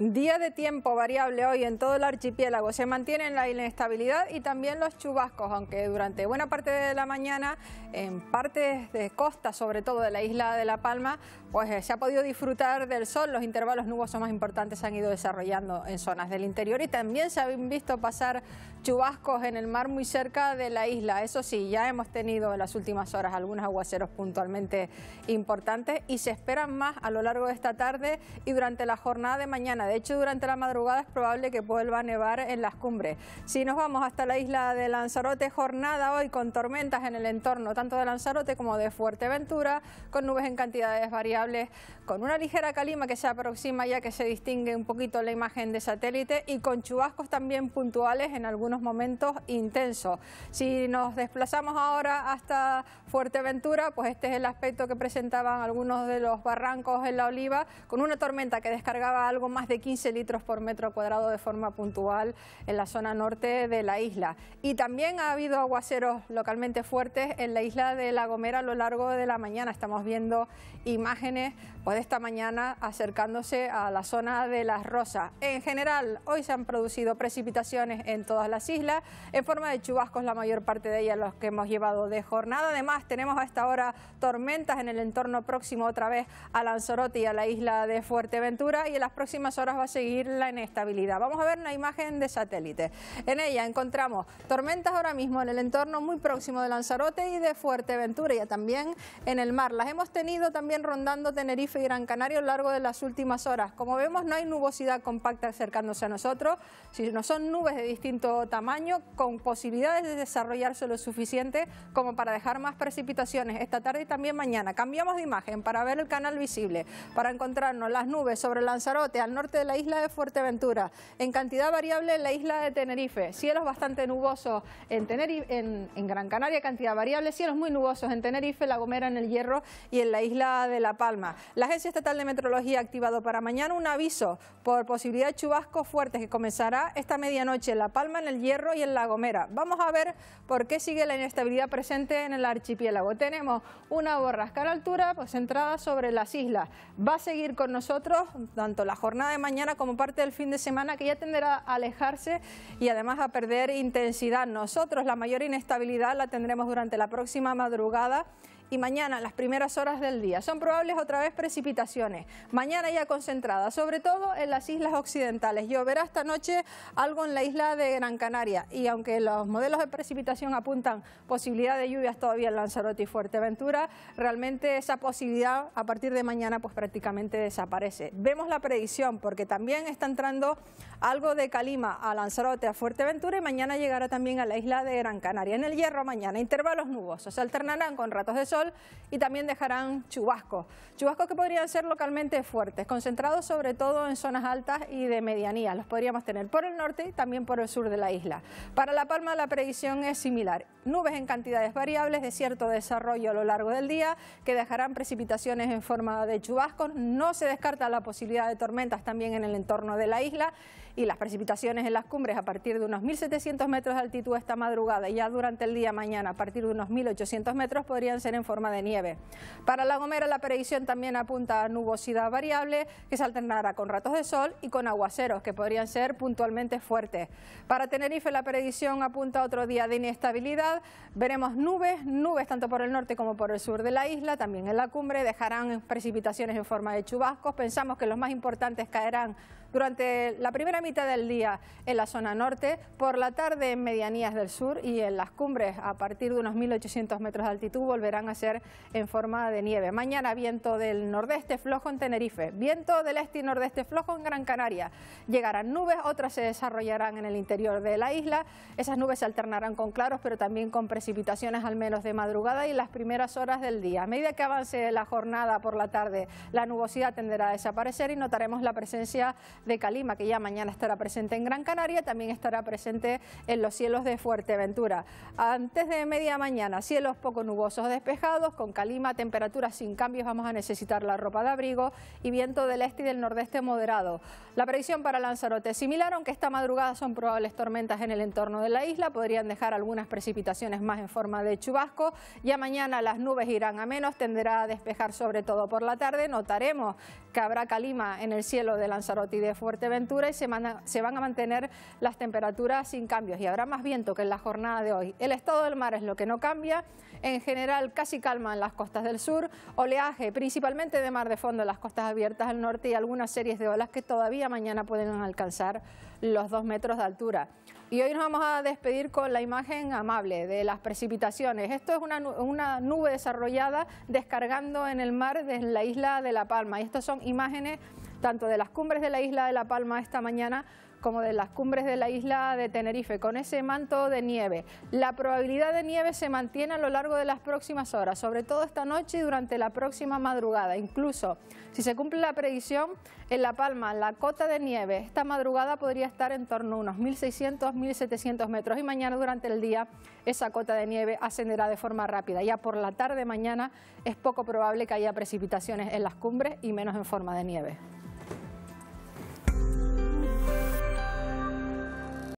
Día de tiempo variable hoy en todo el archipiélago. Se mantiene la inestabilidad y también los chubascos, aunque durante buena parte de la mañana, en partes de costa, sobre todo de la isla de La Palma, pues eh, se ha podido disfrutar del sol. Los intervalos nubosos más importantes se han ido desarrollando en zonas del interior y también se han visto pasar chubascos en el mar muy cerca de la isla. Eso sí, ya hemos tenido en las últimas horas algunos aguaceros puntualmente importantes y se esperan más a lo largo de esta tarde y durante la jornada de mañana de hecho, durante la madrugada es probable que vuelva a nevar en las cumbres. Si nos vamos hasta la isla de Lanzarote, jornada hoy con tormentas en el entorno tanto de Lanzarote como de Fuerteventura, con nubes en cantidades variables, con una ligera calima que se aproxima ya que se distingue un poquito la imagen de satélite y con chubascos también puntuales en algunos momentos intensos. Si nos desplazamos ahora hasta Fuerteventura, pues este es el aspecto que presentaban algunos de los barrancos en la Oliva, con una tormenta que descargaba algo más de 15 litros por metro cuadrado de forma puntual en la zona norte de la isla. Y también ha habido aguaceros localmente fuertes en la isla de La Gomera a lo largo de la mañana. Estamos viendo imágenes pues, de esta mañana acercándose a la zona de Las Rosas. En general, hoy se han producido precipitaciones en todas las islas, en forma de chubascos la mayor parte de ellas los que hemos llevado de jornada. Además, tenemos a esta hora tormentas en el entorno próximo otra vez a Lanzarote y a la isla de Fuerteventura y en las próximas horas va a seguir la inestabilidad. Vamos a ver una imagen de satélite. En ella encontramos tormentas ahora mismo en el entorno muy próximo de Lanzarote y de Fuerteventura, y también en el mar. Las hemos tenido también rondando Tenerife y Gran Canaria a lo largo de las últimas horas. Como vemos, no hay nubosidad compacta acercándose a nosotros, sino son nubes de distinto tamaño con posibilidades de desarrollarse lo suficiente como para dejar más precipitaciones esta tarde y también mañana. Cambiamos de imagen para ver el canal visible, para encontrarnos las nubes sobre Lanzarote al norte de la isla de Fuerteventura. En cantidad variable en la isla de Tenerife. Cielos bastante nubosos en, Tenerife, en, Gran Canaria, cantidad variable. Cielos muy nubosos en Tenerife, La Gomera, en El Hierro y en la isla de La Palma. La Agencia Estatal de Metrología ha activado para mañana un aviso por posibilidad de chubascos fuertes que comenzará esta medianoche en La Palma, en El Hierro y en La Gomera. Vamos a ver por qué sigue la inestabilidad presente en el archipiélago. Tenemos una borrasca a altura, pues centrada sobre las islas. Va a seguir con nosotros tanto la jornada de mañana como parte del fin de semana que ya tenderá a alejarse y además a perder intensidad. Nosotros la mayor inestabilidad la tendremos durante la próxima madrugada y mañana las primeras horas del día. Son probables otra vez precipitaciones, mañana ya concentradas, sobre todo en las islas occidentales. Lloverá esta noche algo en la isla de Gran Canaria y aunque los modelos de precipitación apuntan posibilidad de lluvias todavía en Lanzarote y Fuerteventura, realmente esa posibilidad a partir de mañana pues prácticamente desaparece. Vemos la predicción porque también está entrando algo de calima a Lanzarote, a Fuerteventura y mañana llegará también a la isla de Gran Canaria. En el Hierro mañana, intervalos nubosos, se alternarán con ratos de sol y también dejarán chubascos. Chubascos que podrían ser localmente fuertes, concentrados sobre todo en zonas altas y de medianía. Los podríamos tener por el norte y también por el sur de la isla. Para La Palma la predicción es similar nubes en cantidades variables de cierto desarrollo a lo largo del día que dejarán precipitaciones en forma de chubascos. No se descarta la posibilidad de tormentas también en el entorno de la isla y las precipitaciones en las cumbres a partir de unos 1.700 metros de altitud esta madrugada y ya durante el día mañana a partir de unos 1.800 metros podrían ser en forma de nieve. Para La Gomera la predicción también apunta a nubosidad variable que se alternará con ratos de sol y con aguaceros que podrían ser puntualmente fuertes. Para Tenerife la predicción apunta a otro día de inestabilidad Veremos nubes, nubes tanto por el norte como por el sur de la isla, también en la cumbre dejarán precipitaciones en forma de chubascos. Pensamos que los más importantes caerán durante la primera mitad del día en la zona norte, por la tarde en medianías del sur y en las cumbres a partir de unos 1.800 metros de altitud volverán a ser en forma de nieve. Mañana viento del nordeste flojo en Tenerife, viento del este y nordeste flojo en Gran Canaria. Llegarán nubes, otras se desarrollarán en el interior de la isla. Esas nubes se alternarán con claros, pero también con precipitaciones al menos de madrugada y las primeras horas del día. A medida que avance la jornada por la tarde, la nubosidad tenderá a desaparecer y notaremos la presencia de Calima, que ya mañana estará presente en Gran Canaria, también estará presente en los cielos de Fuerteventura. Antes de media mañana, cielos poco nubosos despejados, con Calima, temperaturas sin cambios, vamos a necesitar la ropa de abrigo y viento del este y del nordeste moderado. La previsión para Lanzarote es similar, aunque esta madrugada son probables tormentas en el entorno de la isla, podrían dejar algunas precipitaciones más en forma de chubasco. Ya mañana las nubes irán a menos, tenderá a despejar sobre todo por la tarde, notaremos que habrá Calima en el cielo de Lanzarote y de de Fuerteventura y se, van a mantener las temperaturas sin cambios y habrá más viento que en la jornada de hoy. El estado del mar es lo que no cambia, en general casi calma en las costas del sur, oleaje principalmente de mar de fondo en las costas abiertas al norte y algunas series de olas que todavía mañana pueden alcanzar los dos metros de altura. Y hoy nos vamos a despedir con la imagen amable de las precipitaciones. Esto es una, nube desarrollada descargando en el mar desde la isla de La Palma. Y estas son imágenes tanto de las cumbres de la isla de La Palma esta mañana como de las cumbres de la isla de Tenerife, con ese manto de nieve. La probabilidad de nieve se mantiene a lo largo de las próximas horas, sobre todo esta noche y durante la próxima madrugada. Incluso, si se cumple la predicción, en La Palma la cota de nieve esta madrugada podría estar en torno a unos 1.600, 1.700 metros y mañana durante el día esa cota de nieve ascenderá de forma rápida. Ya por la tarde mañana es poco probable que haya precipitaciones en las cumbres y menos en forma de nieve.